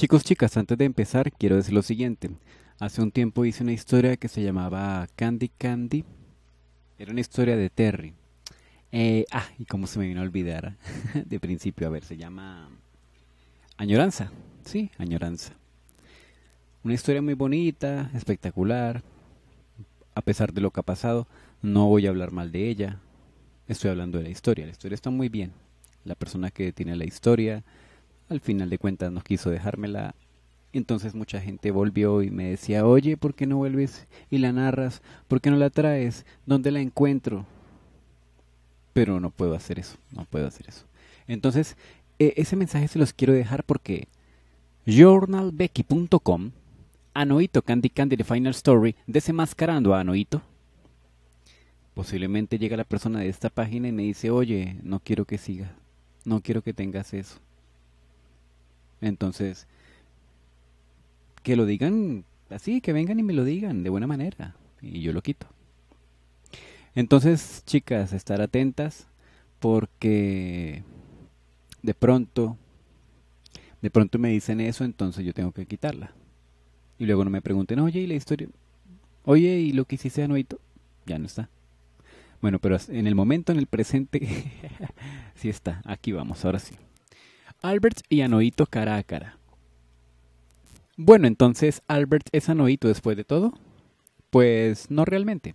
Chicos, chicas, antes de empezar quiero decir lo siguiente. Hace un tiempo hice una historia que se llamaba Candy Candy. Era una historia de Terry. Eh, ah, y cómo se me vino a olvidar de principio. A ver, se llama Añoranza. Sí, Añoranza. Una historia muy bonita, espectacular. A pesar de lo que ha pasado, no voy a hablar mal de ella. Estoy hablando de la historia. La historia está muy bien. La persona que tiene la historia, al final de cuentas no quiso dejármela. Entonces mucha gente volvió y me decía, oye, ¿por qué no vuelves y la narras? ¿Por qué no la traes? ¿Dónde la encuentro? Pero no puedo hacer eso, no puedo hacer eso. Entonces, e, ese mensaje se los quiero dejar porque journalbecky.com, Anoito Candy Candy The Final Story, desenmascarando a Anoito. Posiblemente llega la persona de esta página y me dice, oye, no quiero que sigas, no quiero que tengas eso. Entonces, que lo digan así, que vengan y me lo digan de buena manera. Y yo lo quito. Entonces, chicas, estar atentas porque de pronto, de pronto me dicen eso, entonces yo tengo que quitarla. Y luego no me pregunten, oye, y la historia, oye, y lo que hiciste anoito ya no está. Bueno, pero en el momento, en el presente, sí está. Aquí vamos, ahora sí. Albert y Anoito cara a cara. Bueno, entonces, ¿Albert es Anoito después de todo? Pues no realmente.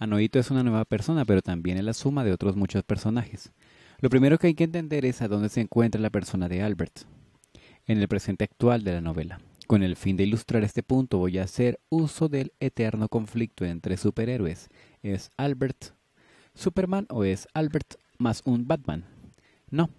Anoito es una nueva persona, pero también es la suma de otros muchos personajes. Lo primero que hay que entender es a dónde se encuentra la persona de Albert, en el presente actual de la novela. Con el fin de ilustrar este punto voy a hacer uso del eterno conflicto entre superhéroes. ¿Es Albert Superman o es Albert más un Batman? No,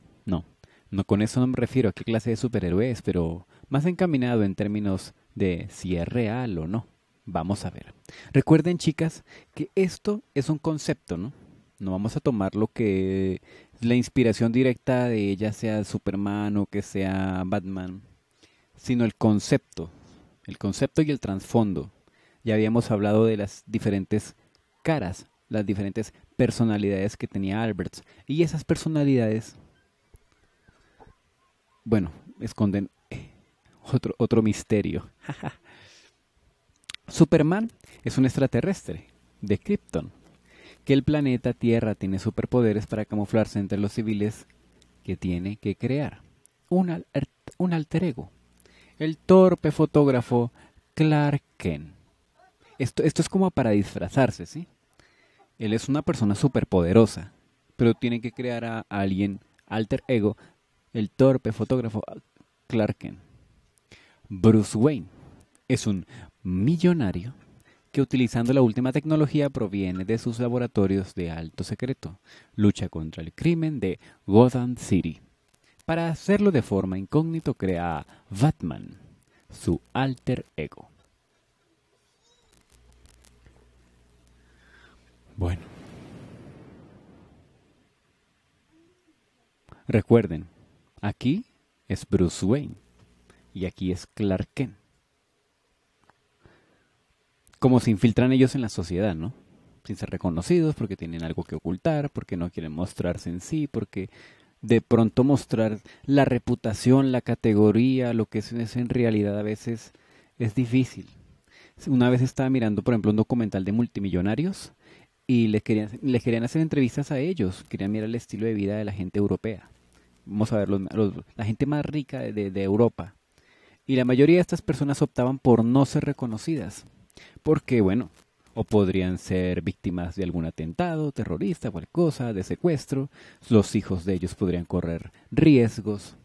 no con eso no me refiero a qué clase de superhéroes, pero más encaminado en términos de si es real o no. Vamos a ver. Recuerden, chicas, que esto es un concepto, ¿no? No vamos a tomar lo que la inspiración directa de ella sea Superman o que sea Batman, sino el concepto, el concepto y el trasfondo. Ya habíamos hablado de las diferentes caras, las diferentes personalidades que tenía Alberts y esas personalidades bueno, esconden eh, otro, otro misterio. Superman es un extraterrestre de Krypton, que el planeta Tierra tiene superpoderes para camuflarse entre los civiles que tiene que crear. Un, er, un alter ego. El torpe fotógrafo Clark Kent. Esto, esto es como para disfrazarse, ¿sí? Él es una persona superpoderosa, pero tiene que crear a alguien alter ego el torpe fotógrafo Clarken. Bruce Wayne es un millonario que utilizando la última tecnología proviene de sus laboratorios de alto secreto. Lucha contra el crimen de Gotham City. Para hacerlo de forma incógnito crea a Batman, su alter ego. Bueno. Recuerden, Aquí es Bruce Wayne y aquí es Clark Kent. Como se infiltran ellos en la sociedad, ¿no? Sin ser reconocidos, porque tienen algo que ocultar, porque no quieren mostrarse en sí, porque de pronto mostrar la reputación, la categoría, lo que es, en realidad a veces es difícil. Una vez estaba mirando, por ejemplo, un documental de multimillonarios y le les querían hacer entrevistas a ellos, querían mirar el estilo de vida de la gente europea vamos a ver, los, la gente más rica de, Europa. Y la mayoría de estas personas optaban por no ser reconocidas, porque, bueno, o podrían ser víctimas de algún atentado terrorista, cualquier cosa, de secuestro. Los hijos de ellos podrían correr riesgos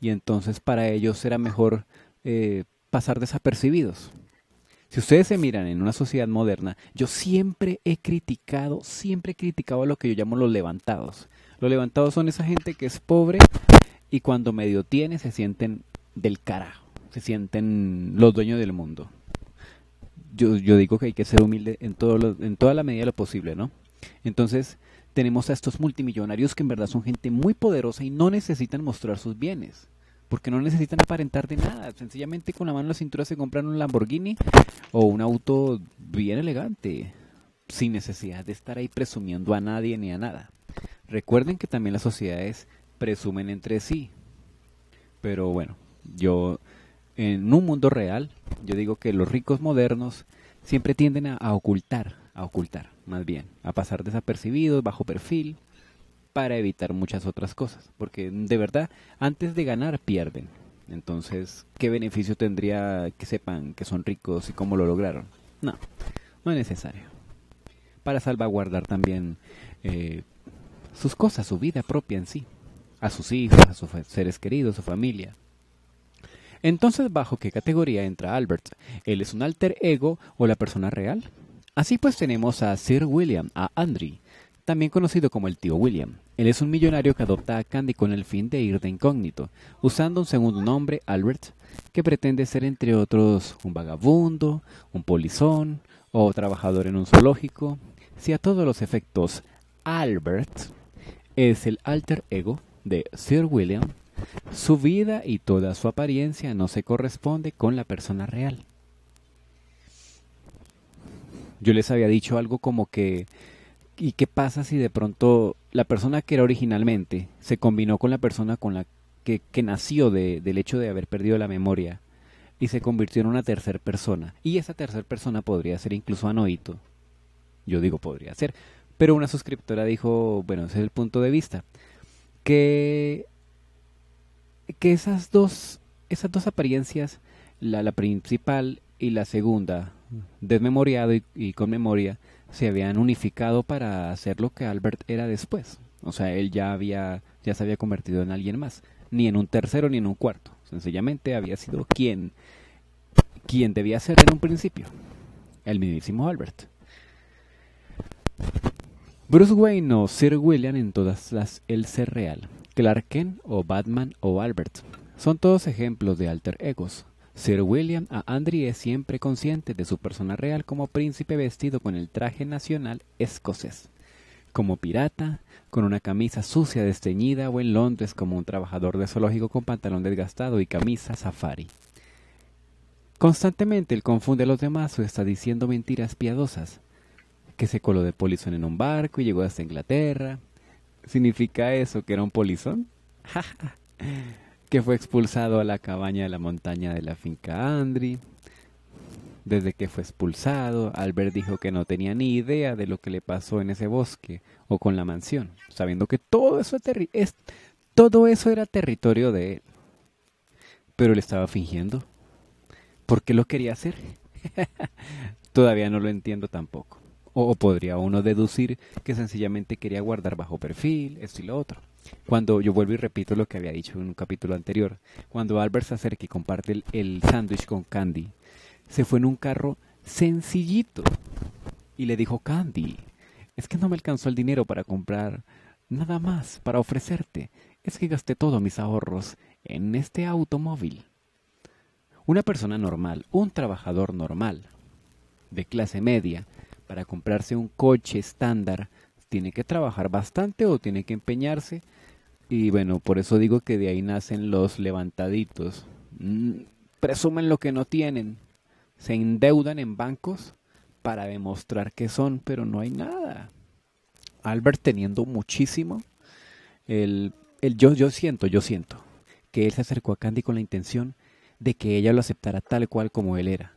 y entonces para ellos era mejor eh, pasar desapercibidos. Si ustedes se miran en una sociedad moderna, yo siempre he criticado, siempre he criticado a lo que yo llamo los levantados. Lo levantados son esa gente que es pobre y cuando medio tiene se sienten del carajo, se sienten los dueños del mundo. Yo, yo digo que hay que ser humilde en, en toda la medida de lo posible, ¿no? Entonces tenemos a estos multimillonarios que en verdad son gente muy poderosa y no necesitan mostrar sus bienes porque no necesitan aparentar de nada. Sencillamente con la mano en la cintura se compran un Lamborghini o un auto bien elegante, sin necesidad de estar ahí presumiendo a nadie ni a nada. Recuerden que también las sociedades presumen entre sí. Pero bueno, yo en un mundo real, yo digo que los ricos modernos siempre tienden a, ocultar, a ocultar, más bien, a pasar desapercibidos, bajo perfil, para evitar muchas otras cosas. Porque de verdad, antes de ganar, pierden. Entonces, ¿qué beneficio tendría que sepan que son ricos y cómo lo lograron? No, no es necesario. Para salvaguardar también eh, sus cosas, su vida propia en sí, a sus hijos, a sus seres queridos, a su familia. Entonces, ¿bajo qué categoría entra Albert? ¿Él es un alter ego o la persona real? Así pues tenemos a Sir William, a Andrew, también conocido como el tío William. Él es un millonario que adopta a Candy con el fin de ir de incógnito, usando un segundo nombre, Albert, que pretende ser entre otros un vagabundo, un polizón o trabajador en un zoológico. Si a todos los efectos Albert es el alter ego de Sir William, su vida y toda su apariencia no se corresponde con la persona real. Yo les había dicho algo como que, ¿y qué pasa si de pronto la persona que era originalmente se combinó con la persona con la que, que nació del hecho de haber perdido la memoria y se convirtió en una tercera persona? Y esa tercera persona podría ser incluso anoito. Yo digo podría ser, pero una suscriptora dijo, bueno, ese es el punto de vista, que, que esas, dos, esas dos apariencias, la, principal y la segunda, desmemoriado y, y, con memoria, se habían unificado para hacer lo que Albert era después. O sea, él ya, había, ya se había convertido en alguien más, ni en un tercero ni en un cuarto. Sencillamente había sido quien, quien debía ser en un principio, el mismísimo Albert. Bruce Wayne o Sir William en todas las El Ser Real, Clark Kent o Batman o Albert, son todos ejemplos de alter egos. Sir William a Andre es siempre consciente de su persona real como príncipe vestido con el traje nacional escocés, como pirata, con una camisa sucia desteñida o en Londres como un trabajador de zoológico con pantalón desgastado y camisa safari. Constantemente él confunde a los demás o está diciendo mentiras piadosas, que se coló de polizón en un barco y llegó hasta Inglaterra. ¿Significa eso que era un polizón? que fue expulsado a la cabaña de la montaña de la finca Andri. Desde que fue expulsado, Albert dijo que no tenía ni idea de lo que le pasó en ese bosque o con la mansión, sabiendo que todo eso, es, todo eso era territorio de él. Pero él estaba fingiendo. ¿Por qué lo quería hacer? Todavía no lo entiendo tampoco. O podría uno deducir que sencillamente quería guardar bajo perfil, esto y lo otro. Cuando yo vuelvo y repito lo que había dicho en un capítulo anterior, cuando Albert se acerca y comparte el, sándwich con Candy, se fue en un carro sencillito y le dijo Candy, es que no me alcanzó el dinero para comprar nada más para ofrecerte. Es que gasté todos mis ahorros en este automóvil. Una persona normal, un trabajador normal, de clase media, para comprarse un coche estándar tiene que trabajar bastante o tiene que empeñarse. Y bueno, por eso digo que de ahí nacen los levantaditos. Mm, presumen lo que no tienen. Se endeudan en bancos para demostrar que son, pero no hay nada. Albert teniendo muchísimo. El, el yo, yo siento, yo siento que él se acercó a Candy con la intención de que ella lo aceptara tal cual como él era.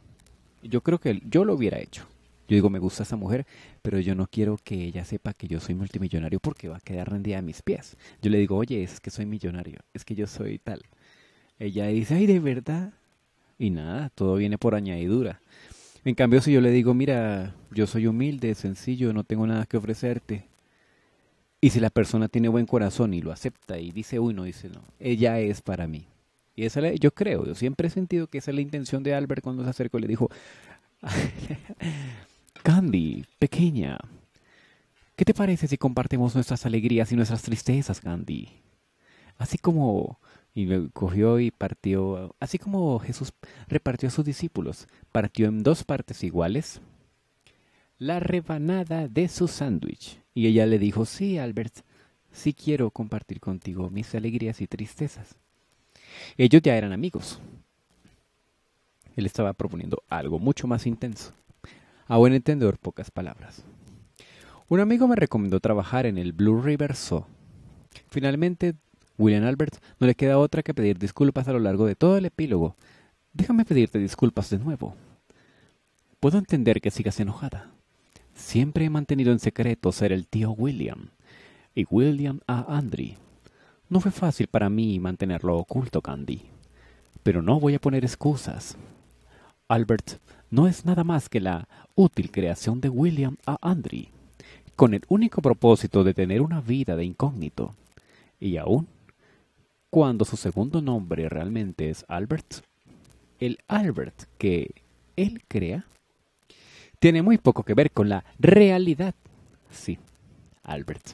Yo creo que yo lo hubiera hecho. Yo digo, me gusta esa mujer, pero yo no quiero que ella sepa que yo soy multimillonario porque va a quedar rendida a mis pies. Yo le digo, oye, es que soy millonario, es que yo soy tal. Ella dice, ay, de verdad. Y nada, todo viene por añadidura. En cambio, si yo le digo, mira, yo soy humilde, sencillo, no tengo nada que ofrecerte. Y si la persona tiene buen corazón y lo acepta y dice, uy, no, dice, no, ella es para mí. Y esa yo creo, yo siempre he sentido que esa es la intención de Albert cuando se acercó y le dijo, Candy, pequeña, ¿qué te parece si compartimos nuestras alegrías y nuestras tristezas, Gandhi? Así como y me cogió y partió, así como Jesús repartió a sus discípulos, partió en dos partes iguales la rebanada de su sándwich. Y ella le dijo, sí, Albert, sí quiero compartir contigo mis alegrías y tristezas. Ellos ya eran amigos. Él estaba proponiendo algo mucho más intenso. A buen entender pocas palabras. Un amigo me recomendó trabajar en el Blue River Zoo. Finalmente, William Albert no le queda otra que pedir disculpas a lo largo de todo el epílogo. Déjame pedirte disculpas de nuevo. Puedo entender que sigas enojada. Siempre he mantenido en secreto ser el tío William y William a Andre. No fue fácil para mí mantenerlo oculto, Candy. Pero no voy a poner excusas. Albert no es nada más que la útil creación de William A. Andre, con el único propósito de tener una vida de incógnito. Y aún, cuando su segundo nombre realmente es Albert, el Albert que él crea tiene muy poco que ver con la realidad. Sí, Albert.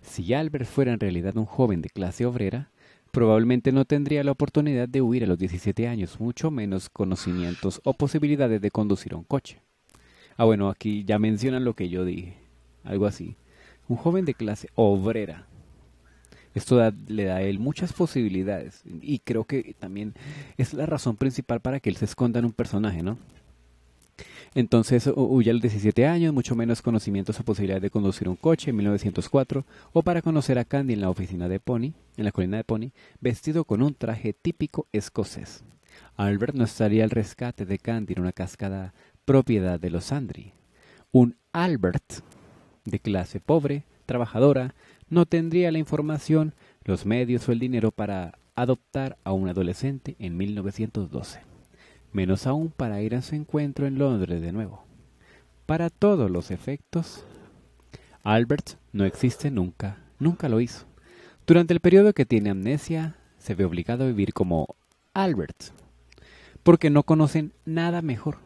Si Albert fuera en realidad un joven de clase obrera, probablemente no tendría la oportunidad de huir a los 17 años, mucho menos conocimientos o posibilidades de conducir un coche. Ah, bueno, aquí ya mencionan lo que yo dije, algo así. Un joven de clase obrera. Esto le da a él muchas posibilidades y creo que también es la razón principal para que él se esconda en un personaje, ¿no? Entonces huye a los 17 años, mucho menos conocimientos o posibilidad de conducir un coche en 1904, o para conocer a Candy en la oficina de Pony, en la colina de Pony, vestido con un traje típico escocés. Albert no estaría al rescate de Candy en una cascada propiedad de los Andri. Un Albert de clase pobre, trabajadora, no tendría la información, los medios o el dinero para adoptar a un adolescente en 1912 menos aún para ir a su encuentro en Londres de nuevo. Para todos los efectos, Albert no existe nunca, nunca lo hizo. Durante el periodo que tiene amnesia, se ve obligado a vivir como Albert, porque no conocen nada mejor.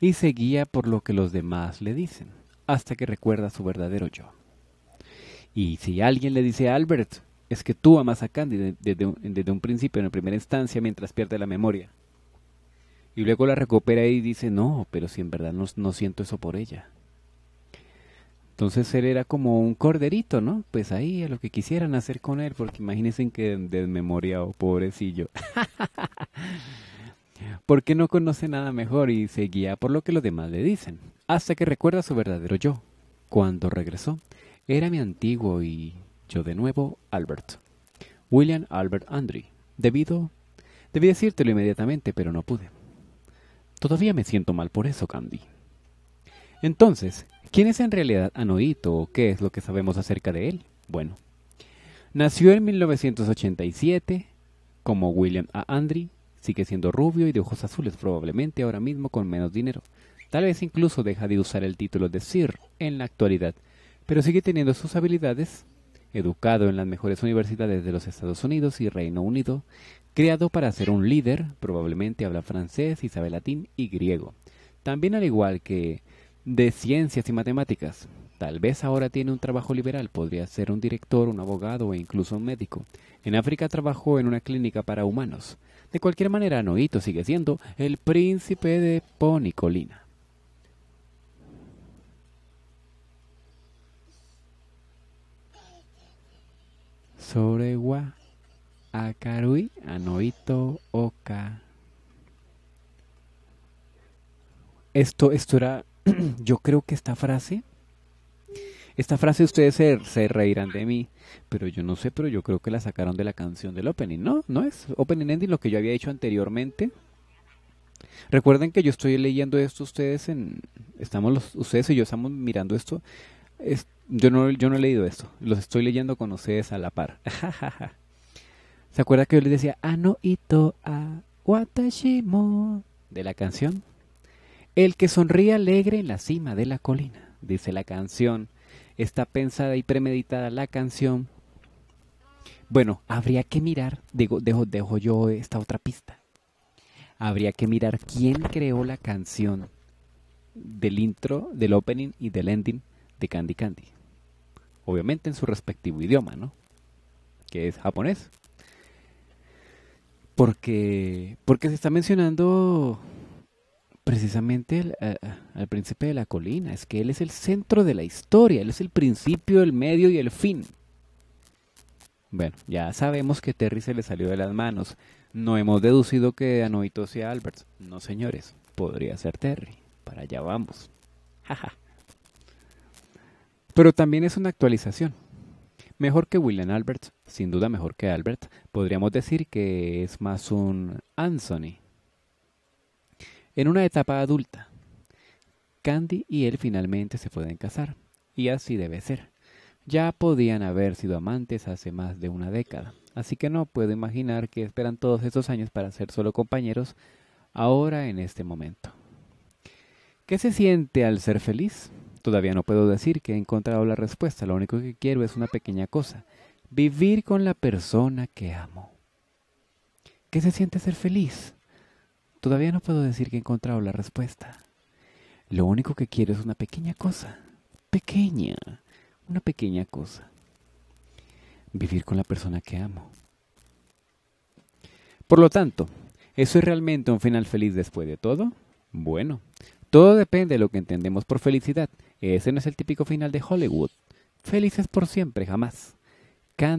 Y se guía por lo que los demás le dicen, hasta que recuerda su verdadero yo. Y si alguien le dice a Albert, es que tú amas a Candy desde, un principio, en primera instancia, mientras pierde la memoria. Y luego la recupera y dice, no, pero si en verdad no, siento eso por ella. Entonces él era como un corderito, ¿no? Pues ahí a lo que quisieran hacer con él, porque imagínense que desmemoriado, pobrecillo. porque no conoce nada mejor y se guía por lo que los demás le dicen, hasta que recuerda su verdadero yo. Cuando regresó, era mi antiguo y yo de nuevo Albert. William Albert Andre. Debido... Debí decírtelo inmediatamente, pero no pude. Todavía me siento mal por eso, Candy. Entonces, ¿quién es en realidad Anoito o qué es lo que sabemos acerca de él? Bueno, nació en 1987 como William A. Andry, sigue siendo rubio y de ojos azules probablemente ahora mismo con menos dinero. Tal vez incluso deja de usar el título de Sir en la actualidad, pero sigue teniendo sus habilidades. Educado en las mejores universidades de los Estados Unidos y Reino Unido, Criado para ser un líder, probablemente habla francés y sabe latín y griego. También al igual que de ciencias y matemáticas. Tal vez ahora tiene un trabajo liberal, podría ser un director, un abogado e incluso un médico. En África trabajó en una clínica para humanos. De cualquier manera, Noito sigue siendo el príncipe de Ponicolina. Sobre Akarui Anoito Oka. Esto, esto era, yo creo que esta frase, esta frase ustedes se, se, reirán de mí, pero yo no sé, pero yo creo que la sacaron de la canción del opening, ¿no? ¿No es? Opening ending, lo que yo había dicho anteriormente. Recuerden que yo estoy leyendo esto ustedes en, estamos los, ustedes y yo estamos mirando esto. yo, no, yo no he leído esto, los estoy leyendo con ustedes a la par. ¿Se acuerda que yo les decía Ano a Watashimo de la canción? El que sonríe alegre en la cima de la colina, dice la canción. Está pensada y premeditada la canción. Bueno, habría que mirar, digo, dejo, dejo yo esta otra pista. Habría que mirar quién creó la canción del intro, del opening y del ending de Candy Candy. Obviamente en su respectivo idioma, ¿no? Que es japonés porque, se está mencionando precisamente al príncipe de la colina, es que él es el centro de la historia, él es el principio, el medio y el fin. Bueno, ya sabemos que Terry se le salió de las manos. No hemos deducido que Anoito sea Albert. No, señores, podría ser Terry. Para allá vamos. Pero también es una actualización. Mejor que William Alberts sin duda mejor que Albert, podríamos decir que es más un Anthony. En una etapa adulta, Candy y él finalmente se pueden casar, y así debe ser. Ya podían haber sido amantes hace más de una década, así que no puedo imaginar que esperan todos estos años para ser solo compañeros ahora en este momento. ¿Qué se siente al ser feliz? Todavía no puedo decir que he encontrado la respuesta, lo único que quiero es una pequeña cosa, vivir con la persona que amo. ¿Qué se siente ser feliz? Todavía no puedo decir que he encontrado la respuesta. Lo único que quiero es una pequeña cosa, pequeña, una pequeña cosa. Vivir con la persona que amo. Por lo tanto, ¿eso es realmente un final feliz después de todo? Bueno, todo depende de lo que entendemos por felicidad. Ese no es el típico final de Hollywood. Felices por siempre, jamás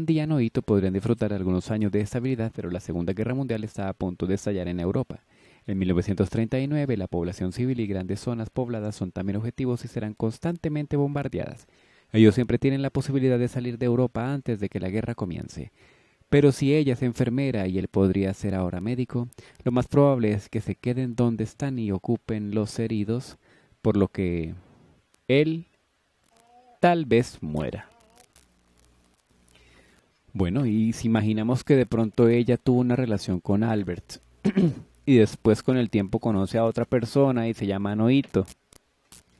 y Anoito podrían disfrutar algunos años de estabilidad, pero la Segunda Guerra Mundial está a punto de estallar en Europa. En 1939, la población civil y grandes zonas pobladas son también objetivos y serán constantemente bombardeadas. Ellos siempre tienen la posibilidad de salir de Europa antes de que la guerra comience. Pero si ella es enfermera y él podría ser ahora médico, lo más probable es que se queden donde están y ocupen los heridos, por lo que él tal vez muera. Bueno, y si imaginamos que de pronto ella tuvo una relación con Albert y después con el tiempo conoce a otra persona y se llama Anoito.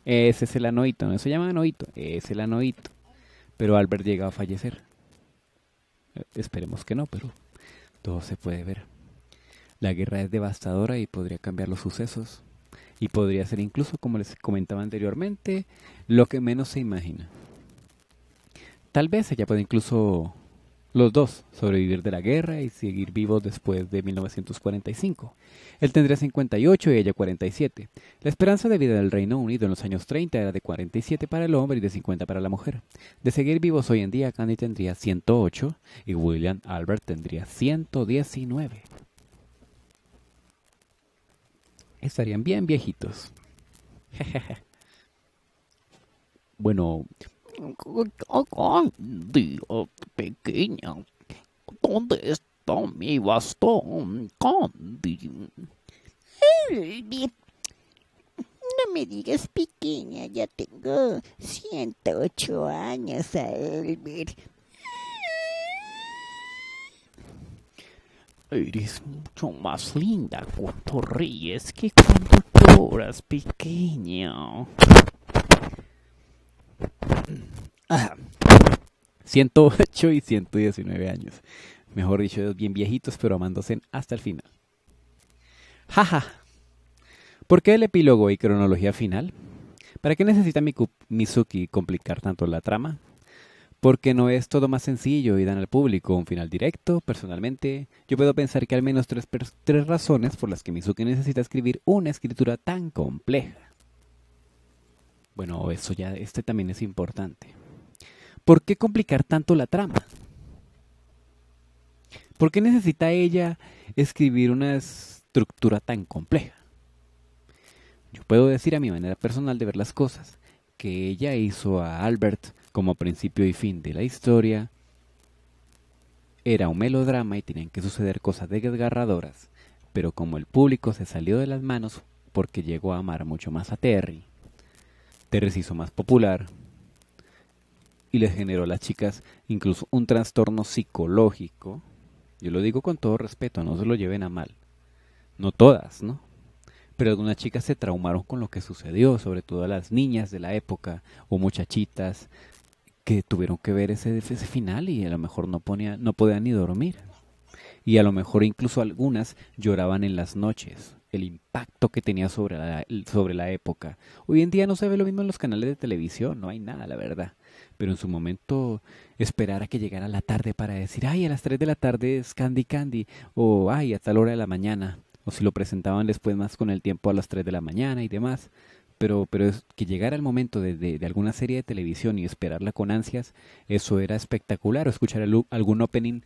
Ese es el Anoito, no se llama Anoito, es el Anoito. Pero Albert llega a fallecer. Eh, esperemos que no, pero todo se puede ver. La guerra es devastadora y podría cambiar los sucesos. Y podría ser incluso, como les comentaba anteriormente, lo que menos se imagina. Tal vez ella puede incluso los dos, sobrevivir de la guerra y seguir vivos después de 1945. Él tendría 58 y ella 47. La esperanza de vida del Reino Unido en los años 30 era de 47 para el hombre y de 50 para la mujer. De seguir vivos hoy en día, Candy tendría 108 y William Albert tendría 119. Estarían bien viejitos. bueno, C-C-Candy, pequeña, ¿dónde está mi bastón, Candy? No me digas pequeña, ya tengo 108 años, Albert. Eres mucho más linda cuando ríes que cuando lloras, pequeña. 108 y 119 años. Mejor dicho, bien viejitos, pero amándose hasta el final. Jaja. ¿Por qué el epílogo y cronología final? ¿Para qué necesita Mizuki complicar tanto la trama? Porque no es todo más sencillo y dan al público un final directo. Personalmente, yo puedo pensar que al menos tres, tres razones por las que Mizuki necesita escribir una escritura tan compleja. Bueno, eso ya, este también es importante. ¿Por qué complicar tanto la trama? ¿Por qué necesita ella escribir una estructura tan compleja? Yo puedo decir a mi manera personal de ver las cosas que ella hizo a Albert como principio y fin de la historia era un melodrama y tenían que suceder cosas desgarradoras, pero como el público se salió de las manos porque llegó a amar mucho más a Terry, Teres hizo más popular y le generó a las chicas incluso un trastorno psicológico. Yo lo digo con todo respeto, no se lo lleven a mal. No todas, ¿no? Pero algunas chicas se traumaron con lo que sucedió, sobre todo a las niñas de la época o muchachitas que tuvieron que ver ese, final y a lo mejor no, no podían ni dormir. Y a lo mejor incluso algunas lloraban en las noches el impacto que tenía sobre la, sobre la época. Hoy en día no se ve lo mismo en los canales de televisión, no hay nada, la verdad. Pero en su momento esperar a que llegara la tarde para decir, ay, a las 3 de la tarde es Candy Candy, o ay, a tal hora de la mañana, o si lo presentaban después más con el tiempo a las 3 de la mañana y demás. Pero, pero es que llegara el momento de, de, alguna serie de televisión y esperarla con ansias, eso era espectacular. O escuchar algún opening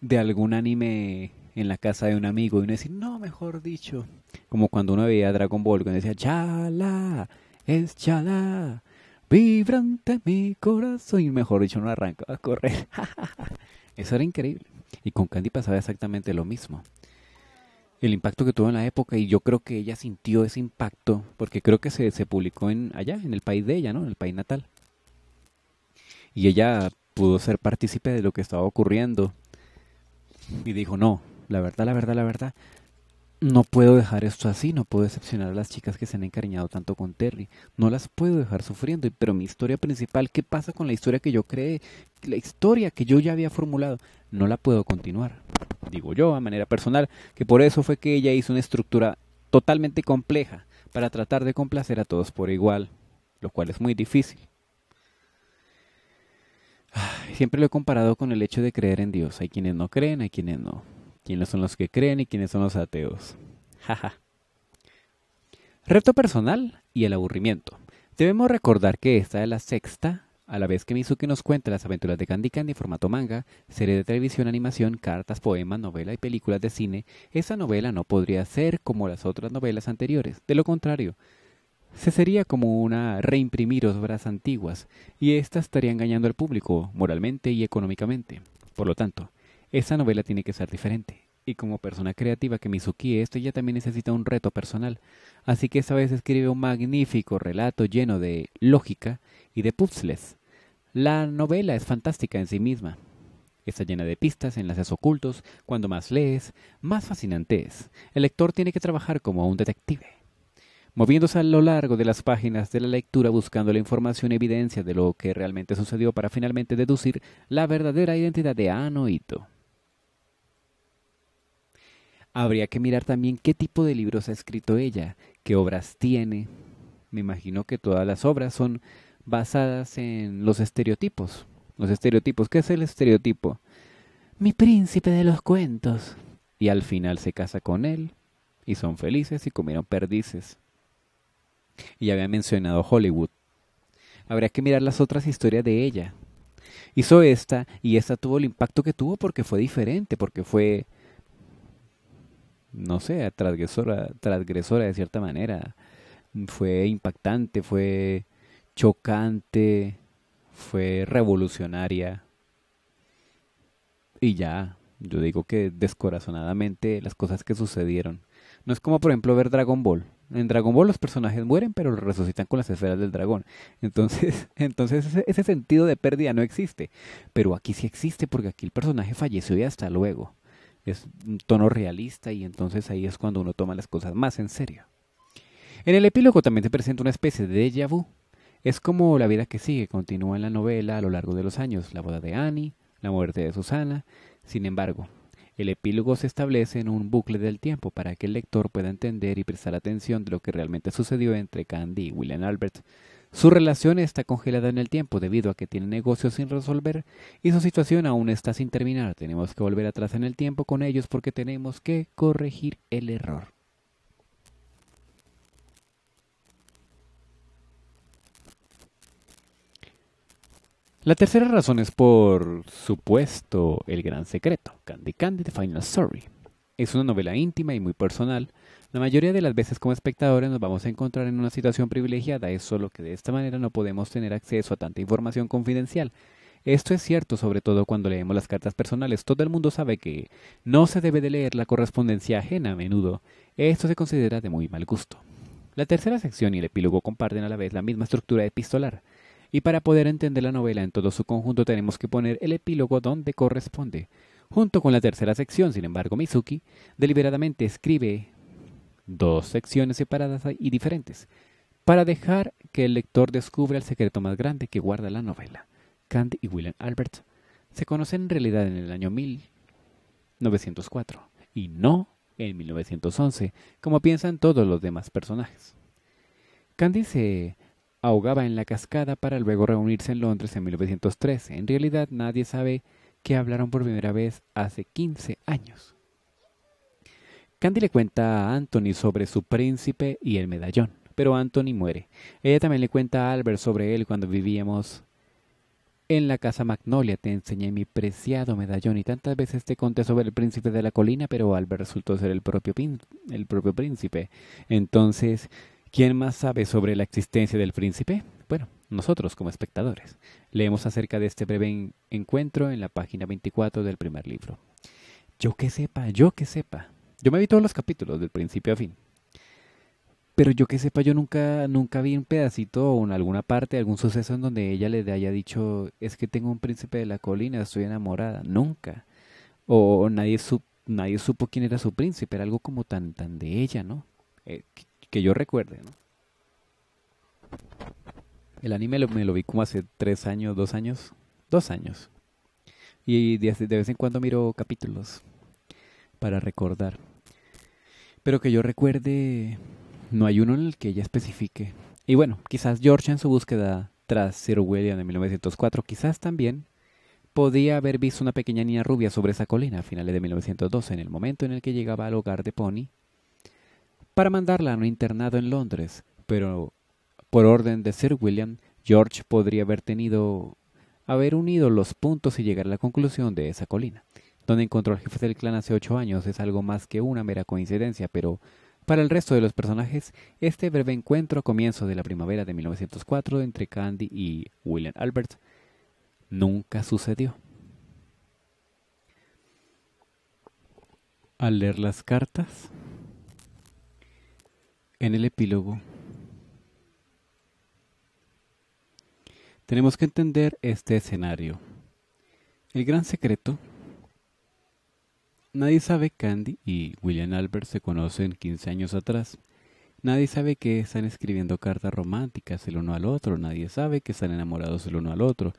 de algún anime en la casa de un amigo y uno decía... no, mejor dicho. Como cuando uno veía Dragon Ball, uno decía, chala, es chala, vibrante mi corazón. Y mejor dicho, uno arrancaba a correr. Eso era increíble. Y con Candy pasaba exactamente lo mismo. El impacto que tuvo en la época, y yo creo que ella sintió ese impacto, porque creo que se, se publicó en allá, en el país de ella, ¿no? En el país natal. Y ella pudo ser partícipe de lo que estaba ocurriendo. Y dijo, no, la verdad, la verdad, la verdad, no puedo dejar esto así, no puedo decepcionar a las chicas que se han encariñado tanto con Terry, no las puedo dejar sufriendo, pero mi historia principal, ¿qué pasa con la historia que yo creé? La historia que yo ya había formulado, no la puedo continuar. Digo yo, a manera personal, que por eso fue que ella hizo una estructura totalmente compleja para tratar de complacer a todos por igual, lo cual es muy difícil. Siempre lo he comparado con el hecho de creer en Dios. Hay quienes no creen, hay quienes no quiénes son los que creen y quiénes son los ateos. Jaja. Reto personal y el aburrimiento. Debemos recordar que esta es la sexta, a la vez que Mizuki nos cuenta las aventuras de Candy Candy en formato manga, serie de televisión, animación, cartas, poemas, novela y películas de cine, esa novela no podría ser como las otras novelas anteriores. De lo contrario, se sería como una reimprimir obras antiguas, y esta estaría engañando al público, moralmente y económicamente. Por lo tanto, esa novela tiene que ser diferente. Y como persona creativa que Mizuki esto ya también necesita un reto personal. Así que esta vez escribe un magnífico relato lleno de lógica y de puzzles. La novela es fantástica en sí misma. Está llena de pistas, enlaces ocultos. Cuando más lees, más fascinante es. El lector tiene que trabajar como un detective. Moviéndose a lo largo de las páginas de la lectura buscando la información y evidencia de lo que realmente sucedió para finalmente deducir la verdadera identidad de Anoito. Habría que mirar también qué tipo de libros ha escrito ella, qué obras tiene. Me imagino que todas las obras son basadas en los estereotipos. Los estereotipos, ¿qué es el estereotipo? Mi príncipe de los cuentos. Y al final se casa con él y son felices y comieron perdices. Y ya había mencionado Hollywood. Habría que mirar las otras historias de ella. Hizo esta y esta tuvo el impacto que tuvo porque fue diferente, porque fue no sé, transgresora, transgresora de cierta manera. Fue impactante, fue chocante, fue revolucionaria. Y ya, yo digo que descorazonadamente las cosas que sucedieron. No es como por ejemplo ver Dragon Ball. En Dragon Ball los personajes mueren pero los resucitan con las esferas del dragón. Entonces, entonces ese, ese sentido de pérdida no existe. Pero aquí sí existe porque aquí el personaje falleció y hasta luego es un tono realista y entonces ahí es cuando uno toma las cosas más en serio. En el epílogo también se presenta una especie de déjà vu. Es como la vida que sigue, continúa en la novela a lo largo de los años, la boda de Annie, la muerte de Susana. Sin embargo, el epílogo se establece en un bucle del tiempo para que el lector pueda entender y prestar atención de lo que realmente sucedió entre Candy y William Albert su relación está congelada en el tiempo debido a que tiene negocios sin resolver y su situación aún está sin terminar. Tenemos que volver atrás en el tiempo con ellos porque tenemos que corregir el error. La tercera razón es por supuesto El Gran Secreto, Candy Candy The Final Story. Es una novela íntima y muy personal la mayoría de las veces como espectadores nos vamos a encontrar en una situación privilegiada, es solo que de esta manera no podemos tener acceso a tanta información confidencial. Esto es cierto sobre todo cuando leemos las cartas personales. Todo el mundo sabe que no se debe de leer la correspondencia ajena a menudo. Esto se considera de muy mal gusto. La tercera sección y el epílogo comparten a la vez la misma estructura epistolar. Y para poder entender la novela en todo su conjunto tenemos que poner el epílogo donde corresponde. Junto con la tercera sección, sin embargo, Mizuki deliberadamente escribe dos secciones separadas y diferentes, para dejar que el lector descubra el secreto más grande que guarda la novela. Candy y William Albert se conocen en realidad en el año 1904 y no en 1911, como piensan todos los demás personajes. Candy se ahogaba en la cascada para luego reunirse en Londres en 1913. En realidad nadie sabe que hablaron por primera vez hace 15 años. Candy le cuenta a Anthony sobre su príncipe y el medallón, pero Anthony muere. Ella también le cuenta a Albert sobre él cuando vivíamos en la casa Magnolia te enseñé mi preciado medallón y tantas veces te conté sobre el príncipe de la colina, pero Albert resultó ser el propio, el propio príncipe. Entonces, ¿quién más sabe sobre la existencia del príncipe? Bueno, nosotros como espectadores. Leemos acerca de este breve encuentro en la página 24 del primer libro. Yo que sepa, yo que sepa. Yo me vi todos los capítulos, del principio a fin. Pero yo que sepa, yo nunca, nunca vi un pedacito o en alguna parte, algún suceso en donde ella le haya dicho, es que tengo un príncipe de la colina, estoy enamorada. Nunca. O nadie, supo quién era su príncipe, era algo como tan, tan de ella, ¿no? Eh, que, yo recuerde, ¿no? El anime me lo vi como hace tres años, dos años. Dos años. Y de vez en cuando miro capítulos para recordar. Pero que yo recuerde, no hay uno en el que ella especifique. Y bueno, quizás George en su búsqueda tras Sir William en 1904, quizás también podía haber visto una pequeña niña rubia sobre esa colina a finales de 1912, en el momento en el que llegaba al hogar de Pony, para mandarla a un internado en Londres, pero por orden de Sir William, George podría haber tenido haber unido los puntos y llegar a la conclusión de esa colina donde encontró al jefe del clan hace ocho años, es algo más que una mera coincidencia, pero para el resto de los personajes, este breve encuentro a comienzos de la primavera de 1904 entre Candy y William Albert nunca sucedió. Al leer las cartas, en el epílogo, tenemos que entender este escenario. El gran secreto Nadie sabe que y William Albert se conocen 15 años atrás. Nadie sabe que están escribiendo cartas románticas el uno al otro. Nadie sabe que están enamorados el uno al otro.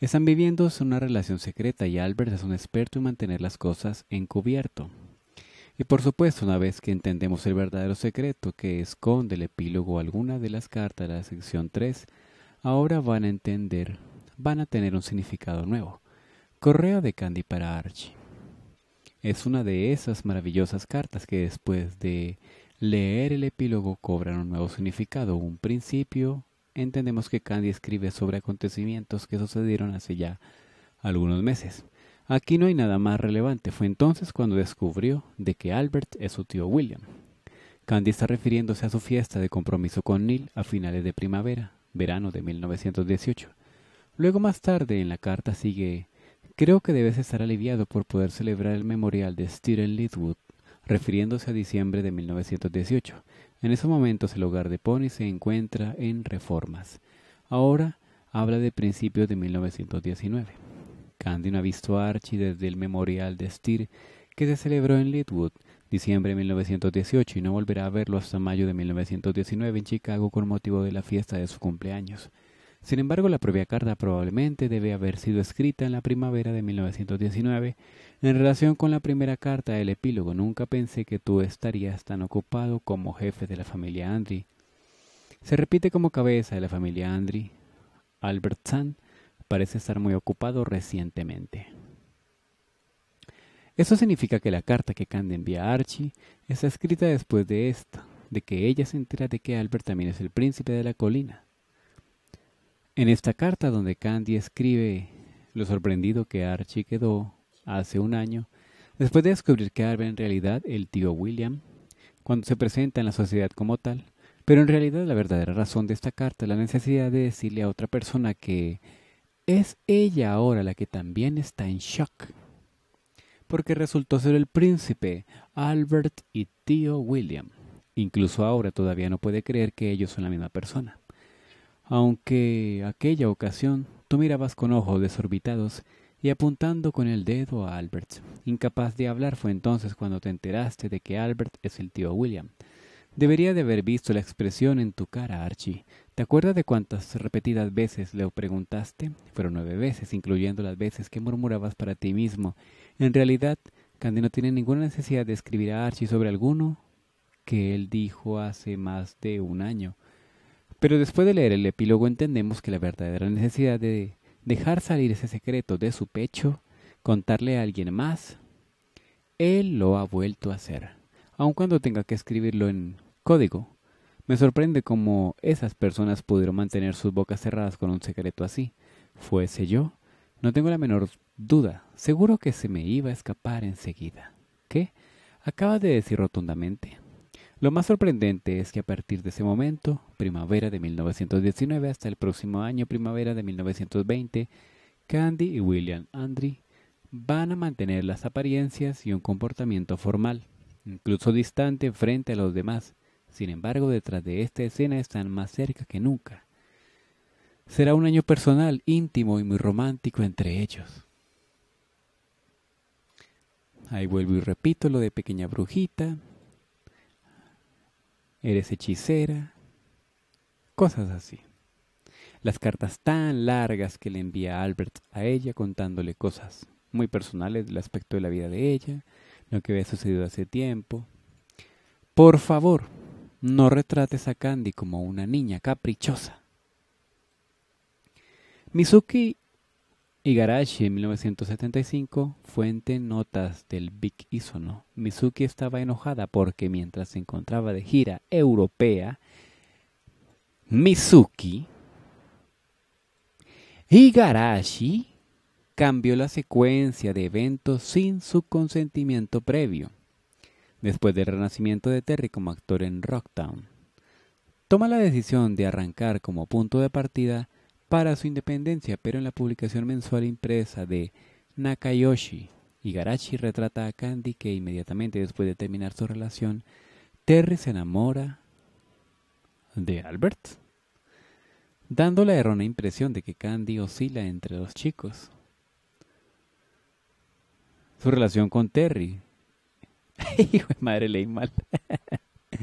Están viviendo una relación secreta y Albert es un experto en mantener las cosas encubierto. Y por supuesto, una vez que entendemos el verdadero secreto que esconde el epílogo alguna de las cartas de la sección 3, ahora van a entender, van a tener un significado nuevo. Correo de Candy para Archie. Es una de esas maravillosas cartas que después de leer el epílogo cobran un nuevo significado, un principio. Entendemos que Candy escribe sobre acontecimientos que sucedieron hace ya algunos meses. Aquí no hay nada más relevante. Fue entonces cuando descubrió de que Albert es su tío William. Candy está refiriéndose a su fiesta de compromiso con Neil a finales de primavera, verano de 1918. Luego más tarde en la carta sigue Creo que debes estar aliviado por poder celebrar el memorial de en Lidwood, refiriéndose a diciembre de 1918. En esos momentos el hogar de Pony se encuentra en reformas. Ahora habla de principios de 1919. no ha visto a Archie desde el memorial de Steer que se celebró en Litwood, diciembre de 1918, y no volverá a verlo hasta mayo de 1919 en Chicago con motivo de la fiesta de su cumpleaños. Sin embargo, la propia carta probablemente debe haber sido escrita en la primavera de 1919. En relación con la primera carta del epílogo, nunca pensé que tú estarías tan ocupado como jefe de la familia Andri. Se repite como cabeza de la familia Andri. Albert Zahn parece estar muy ocupado recientemente. Eso significa que la carta que Cand envía a Archie está escrita después de esto, de que ella se entera de que Albert también es el príncipe de la colina. En esta carta donde Candy escribe lo sorprendido que Archie quedó hace un año, después de descubrir que Arben en realidad el tío William, cuando se presenta en la sociedad como tal, pero en realidad la verdadera razón de esta carta es la necesidad de decirle a otra persona que es ella ahora la que también está en shock, porque resultó ser el príncipe Albert y tío William. Incluso ahora todavía no puede creer que ellos son la misma persona aunque aquella ocasión tú mirabas con ojos desorbitados y apuntando con el dedo a Albert. Incapaz de hablar fue entonces cuando te enteraste de que Albert es el tío William. Debería de haber visto la expresión en tu cara, Archie. ¿Te acuerdas de cuántas repetidas veces le preguntaste? Fueron nueve veces, incluyendo las veces que murmurabas para ti mismo. En realidad, Candy no tiene ninguna necesidad de escribir a Archie sobre alguno que él dijo hace más de un año. Pero después de leer el epílogo entendemos que la verdadera necesidad de dejar salir ese secreto de su pecho, contarle a alguien más, él lo ha vuelto a hacer, aun cuando tenga que escribirlo en código. Me sorprende cómo esas personas pudieron mantener sus bocas cerradas con un secreto así. Fuese yo, no tengo la menor duda, seguro que se me iba a escapar enseguida. ¿Qué? Acaba de decir rotundamente. Lo más sorprendente es que a partir de ese momento, primavera de 1919 hasta el próximo año, primavera de 1920, Candy y William Andry van a mantener las apariencias y un comportamiento formal, incluso distante frente a los demás. Sin embargo, detrás de esta escena están más cerca que nunca. Será un año personal, íntimo y muy romántico entre ellos. Ahí vuelvo y repito lo de Pequeña Brujita, eres hechicera, cosas así. Las cartas tan largas que le envía Albert a ella contándole cosas muy personales del aspecto de la vida de ella, lo que había sucedido hace tiempo. Por favor, no retrates a Candy como una niña caprichosa. Mizuki Igarashi, 1975, fuente Notas del Big Isono. Mizuki estaba enojada porque mientras se encontraba de gira europea, Mizuki Igarashi cambió la secuencia de eventos sin su consentimiento previo. Después del renacimiento de Terry como actor en Rocktown, toma la decisión de arrancar como punto de partida para su independencia, pero en la publicación mensual impresa de Nakayoshi, Igarashi retrata a Candy que inmediatamente después de terminar su relación, Terry se enamora de Albert, dando la errónea impresión de que Candy oscila entre los chicos. Su relación con Terry. Hijo de madre, leí mal.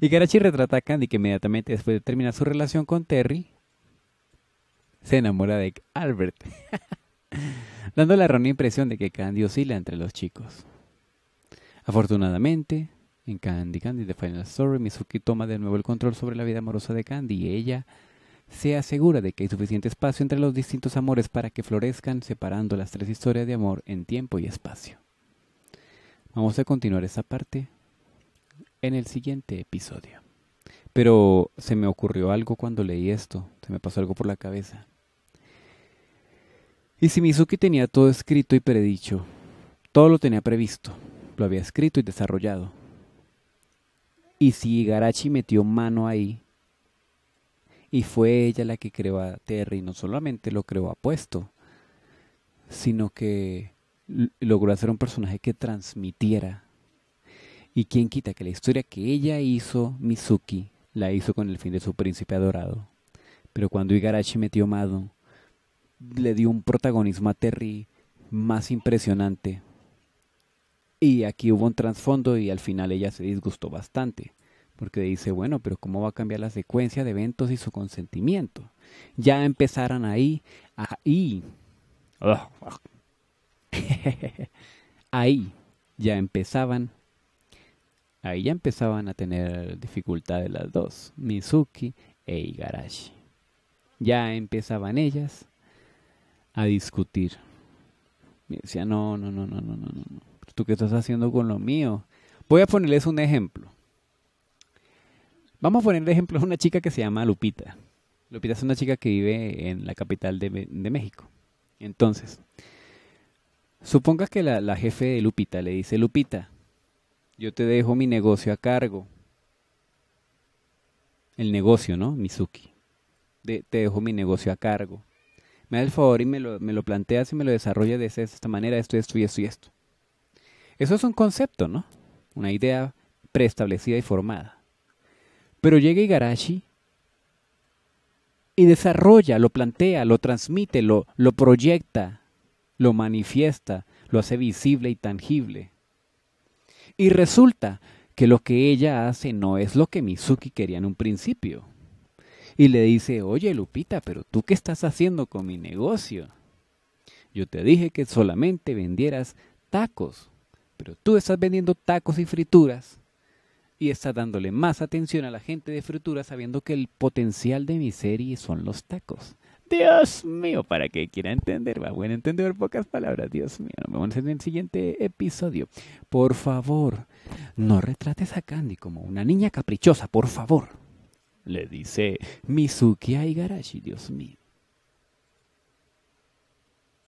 Igarashi retrata a Candy que inmediatamente después de terminar su relación con Terry, se enamora de Albert, dando la errónea impresión de que Candy oscila entre los chicos. Afortunadamente, en Candy Candy The Final Story, Mizuki toma de nuevo el control sobre la vida amorosa de Candy y ella se asegura de que hay suficiente espacio entre los distintos amores para que florezcan separando las tres historias de amor en tiempo y espacio. Vamos a continuar esa parte en el siguiente episodio. Pero se me ocurrió algo cuando leí esto, se me pasó algo por la cabeza. Y si Mizuki tenía todo escrito y predicho, todo lo tenía previsto, lo había escrito y desarrollado. Y si Igarachi metió mano ahí, y fue ella la que creó a Terry, no solamente lo creó apuesto, sino que logró hacer un personaje que transmitiera. Y quién quita que la historia que ella hizo, Mizuki, la hizo con el fin de su príncipe adorado. Pero cuando Igarashi metió mano le dio un protagonismo a Terry más impresionante. Y aquí hubo un trasfondo y al final ella se disgustó bastante, porque dice, bueno, pero ¿cómo va a cambiar la secuencia de eventos y su consentimiento? Ya empezaron ahí, ahí. ahí ya empezaban ahí ya empezaban a tener dificultades las dos, Mizuki e Igarashi. Ya empezaban ellas a discutir. Me decía, no, no, no, no, no, no, no. ¿Tú qué estás haciendo con lo mío? Voy a ponerles un ejemplo. Vamos a ponerle ejemplo es una chica que se llama Lupita. Lupita es una chica que vive en la capital de, México. Entonces, suponga que la, jefe de Lupita le dice, Lupita, yo te dejo mi negocio a cargo. El negocio, ¿no? Mizuki. te dejo mi negocio a cargo me da el favor y me lo, planteas y me lo desarrollas de esta manera, esto, esto y esto y esto. Eso es un concepto, ¿no? Una idea preestablecida y formada. Pero llega Igarashi y desarrolla, lo plantea, lo transmite, lo, lo proyecta, lo manifiesta, lo hace visible y tangible. Y resulta que lo que ella hace no es lo que Mizuki quería en un principio y le dice, oye Lupita, pero tú qué estás haciendo con mi negocio? Yo te dije que solamente vendieras tacos, pero tú estás vendiendo tacos y frituras y estás dándole más atención a la gente de frituras sabiendo que el potencial de mi serie son los tacos. Dios mío, para que quiera entender, va buen entender pocas palabras, Dios mío. Nos vemos en el siguiente episodio. Por favor, no retrates a Candy como una niña caprichosa, por favor le dice Mizuki Aigarashi, Dios mío.